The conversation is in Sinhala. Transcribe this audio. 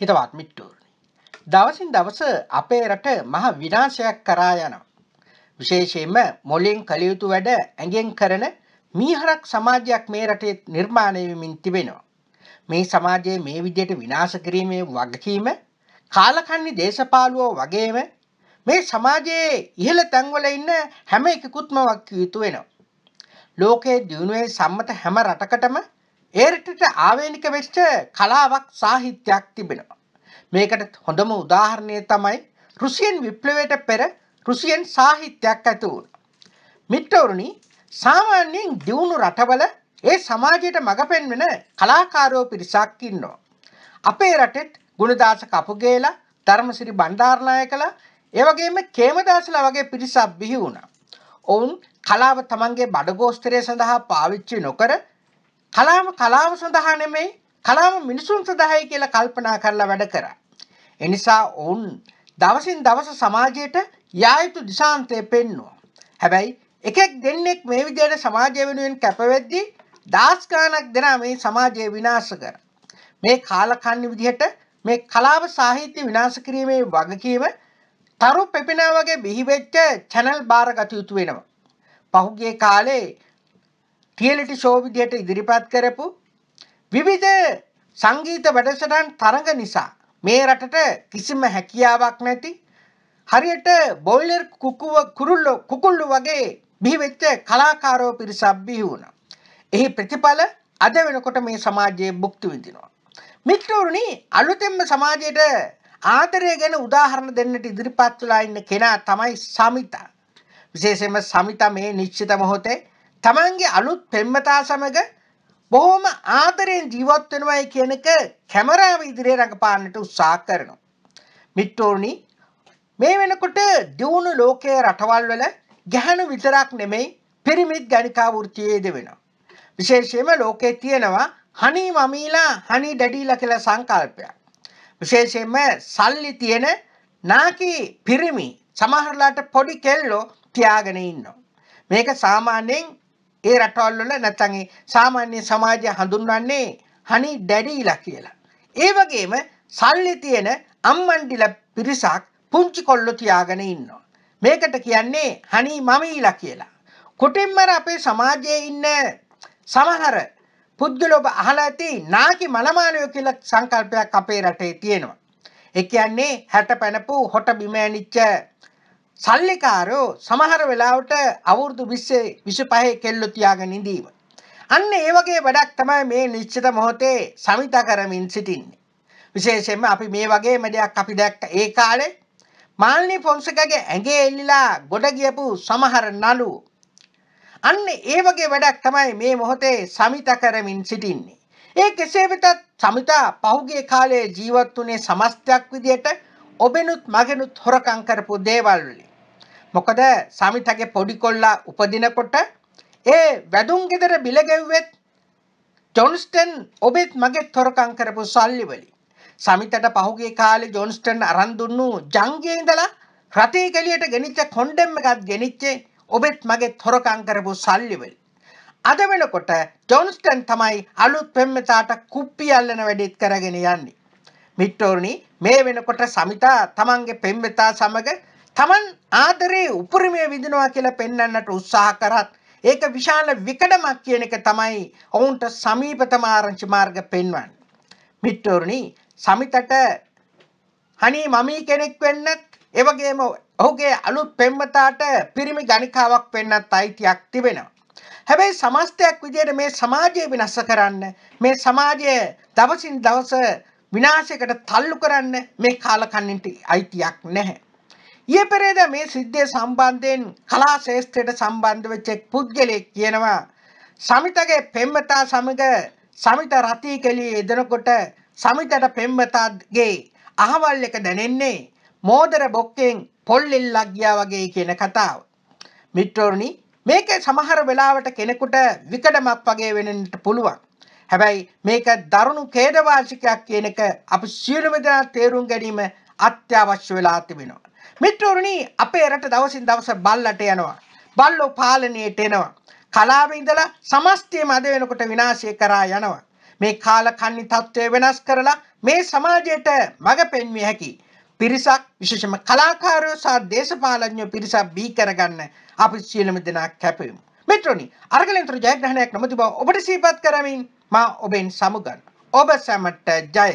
හිතවත් මිට්ටූරණි. දවසින් දවස අපේ රට මහ විනාශයක් කරා යනවා. විශේෂයෙන්ම මොලින් කළයුතු වැඩ ඇගෙන් කරන මීහරක් සමාජයක් මේ රටේ නිර්මාණයවිමින් තිබෙනවා. මේ සමාජයේ මේ විදියට විනාශ කිරීමේ වගකීම කාලකන්නේ දේශපාලුවෝ වගේම මේ සමාජයේ ඉහළ තැන්වල ඉන්න හැම එකකුත්ම වක්ක යුතු වෙනවා. ලෝකයේ දියුණුවේ සම්මත හැම රටකටම ඒරටට ආවේනික වෙච්ච කලාවක් සාහිත්‍යයක් තිබෙනවා. මේකට හොඳම උදාහරණය තමයි රුසියන් විප්ලවයට පෙර රුසියන් සාහිත්‍යයක් ඇති වුණ. මිට්ටවරුණි සාමාන්‍යයෙන් දියුණු රටවල ඒ සමාජයට මඟ පෙන්වෙන කලාකාරෝ පිරිසක් ඉන්නවා. අපේ රටෙත් ගුණදාස කපුගේලා ධර්මසිරි බණ්ඩාරණය කළ ඒවගේම කේමදාසල වගේ පිරිසක් බිහි වුණ. ඔවුන් කලාව තමන්ගේ බඩගෝස්තරය සඳහා පාවිච්චි නොකර කලාව කලාව සඳහා නෙමෙයි කලාව මිනිසුන් සඳහායි කියලා කල්පනා කරලා වැඩ කරා. එනිසා ඔවුන් දවසින් දවස සමාජයට යා යුතු දිශාන්තය පෙන්වුවා. හැබැයි එකෙක් දෙන්නෙක් මේ විදිහට සමාජය වෙනුවෙන් කැපවෙද්දී දාස් ගාණක් දෙනා මේ සමාජය විනාශ කරා. මේ කාලකන්ණි විදිහට මේ කලාව සාහිත්‍ය විනාශ කිරීමේ වගකීම තරු පෙපිනා වගේ බිහිවෙච්ච චැනල් බාරගත යුතු වෙනවා. පහුගිය කාලේ ටියලිටි ෂෝ විදිහට ඉදිරිපත් කරපු විවිධ සංගීත වැඩසටන් තරඟ නිසා මේ රටට කිසිම හැකියාවක් නැති හරියට බොල්ලර් කුකුව කුරුල්ලො කුකුල්ලු වගේ බිහිවෙච්ච කලාකාරෝ පිරිසක් බිහි වුණා. එහි ප්‍රතිඵල අද වෙනකොට මේ සමාජයේ භුක්ති විඳිනවා. මිත්‍රවරුනි අලුතෙන්ම සමාජයට ආදරය ගැන උදාහරණ දෙන්නට ඉදිරිපත් වෙලා ඉන්න කෙනා තමයි සමිතා. විශේෂයෙන්ම සමිතා මේ නිශ්චිත මොහොතේ තමන්ගේ අලුත් පෙම්මතා සමඟ බොහොම ආදරයෙන් ජීවත්වෙනවයි කියනක කැමරාව ඉදිරියේ රඟපාන්නට උත්සාහ කරනවා. මිට්ටෝනි මේ වෙනකොට දියුණු ලෝකයේ රටවල් වල ගැහණු විතරක් නෙමෙයි පිරිමිත් ගණිකා වෘත්තියේද වෙනවා. විශේෂයෙන්ම ලෝකයේ තියෙනවා හනි මමීලා හනි ඩැඩීලා කියලා සංකල්පයක්. විශේෂයෙන්ම සල්ලි තියෙන නාකි පිරිමි සමහරලාට පොඩි කෙල්ලෝ තියාගෙන ඉන්නවා. මේක සාමාන්‍යයෙන් ඒ රටවල්වල නැත්තං සාමාන්‍ය සමාජය හඳුන්වන්නේ හනි ඩැඩීලා කියලා. ඒ වගේම සල්ලි තියෙන අම්මන්ඩිල පිරිසක් පුංචි කොල්ලො තියාගෙන ඉන්නවා. මේකට කියන්නේ හනි මමීලා කියලා. කොටින්මර අපේ සමාජයේ ඉන්න සමහර පුද්ගලොබ අහලා ඇති නාකි මලමානයෝ කියල සංකල්පයක් අපේ රටේ තියෙනවා. එක කියන්නේ හැට පැනපු හොට බිමෑනිච්ච සල්ලිකාරෝ සමහර වෙලාවට අවුරුදු 20 25 කෙල්ලෝ තියාගෙන ඉඳීම. අන්න ඒ වගේ වැඩක් තමයි මේ නිශ්චිත මොහොතේ සමිත කරමින් සිටින්නේ. විශේෂයෙන්ම අපි මේ වගේම දෙයක් අපි දැක්ක ඒ කාලේ මාල්නි පොන්සකගේ ඇඟේ එල්ලිලා ගොඩ ගියපු සමහර නළු. අන්න ඒ වගේ වැඩක් තමයි මේ මොහොතේ සමිත කරමින් සිටින්නේ. ඒ කෙසේ වෙතත් සමිතා පහුගිය කාලේ ජීවත් වුණේ සමස්තයක් විදියට ඔබෙනුත් මගෙනුත් හොරකං කරපු දේවල් වලින්. මොකද සමිතගේ පොඩි කොල්ලා උපදිනකොට ඒ වැදුම් ගෙදර බිල ගැව්වෙත් ජොන්ස්ටන් ඔබෙත් මගෙත් හොරකං කරපු සල්ලි වලින්. සමිතට පහුගේ කාලේ ජොන්ස්ටන් අරන් දුන්නු ජංගයේ ඉඳලා රටේ ගලියට ගෙනිච්ච කොණ්ඩෙම් එකක් ගෙනිච්චේ ඔබෙත් මගෙත් හොරකං කරපු සල්ලි වලින්. අද වෙනකොට ජොන්ස්ටන් තමයි අලුත් පෙම්වතාට කුප්පි අල්ලන වැඩෙත් කරගෙන යන්නේ. මිට්ටෝනි මේ වෙනකොට සමිතා තමන්ගේ පෙම්වෙතා සමග තමන් ආදරේ උපරිමය විඳිනවා කියලා පෙන්වන්නට උත්සාහ කරත් ඒක විශාල විකඩමක් කියන එක තමයි ඔවුන්ට සමීපතම ආරංචි මාර්ග පෙන්වන්නේ. මිත්‍රෝනි සමිතට හනී මමී කෙනෙක් වෙන්නත් ඒ වගේම ඔහුගේ අලුත් පෙම්වතාට පිරිමි ගණිකාවක් වෙන්නත් අයිතියක් තිබෙනවා. හැබැයි සමස්තයක් විදියට මේ සමාජය වෙනස් කරන්න මේ සමාජය දවසින් දවස විනාශයකට තල්ලු කරන්න මේ කාලකන්නින්ට අයිතියක් නැහැ. ඊයේ පෙරේද මේ සිද්ධිය සම්බන්ධයෙන් කලා ශේෂ්ත්‍රයට සම්බන්ධ වෙච්ච පුද්ගලයෙක් කියනවා සමිතගේ පෙම්වතා සමග සමිත රතී කෙලියේ එදෙනකොට සමිතට පෙම්වතාගේ අහවල් එක දැනෙන්නේ මෝදර බොක්කෙන් පොල්ලෙල්ලක් ගියා වගේ කියන කතාව. මිත්‍රෝනි මේකේ සමහර වෙලාවට කෙනෙකුට විකඩමක් වගේ වෙන්නට පුළුවන්. හැබැයි මේක දරුණු කේඩවාසිකයක් කියන එක අපි සියලුම දෙනා තේරුම් ගැනීම අත්‍යවශ්‍ය වෙලා තිබෙනවා. මිත්‍රෝරුනි අපේ රට දවසින් දවස බල්ලට යනවා. බල්ලෝ පාලනයට එනවා. කලාවේ ඉඳලා සමස්තයම අද වෙනකොට විනාශය කරා යනවා. මේ කාල කන්නි තත්ත්වය වෙනස් කරලා මේ සමාජයට මඟ පෙන්විය හැකියි. පිරිසක් විශේෂම කලාකාරයෝ සහ දේශපාලඥයෝ පිරිසක් බී කරගන්න අපි සියලුම දෙනා කැපෙමු. මෙට්‍රොනි අර්ගලන්ත්‍ර ජයග්‍රහණයක් නොමති බව ඔබට සීපත් කරමින් මා ඔබෙන් සමුගන්න ඔබ සැමට ජය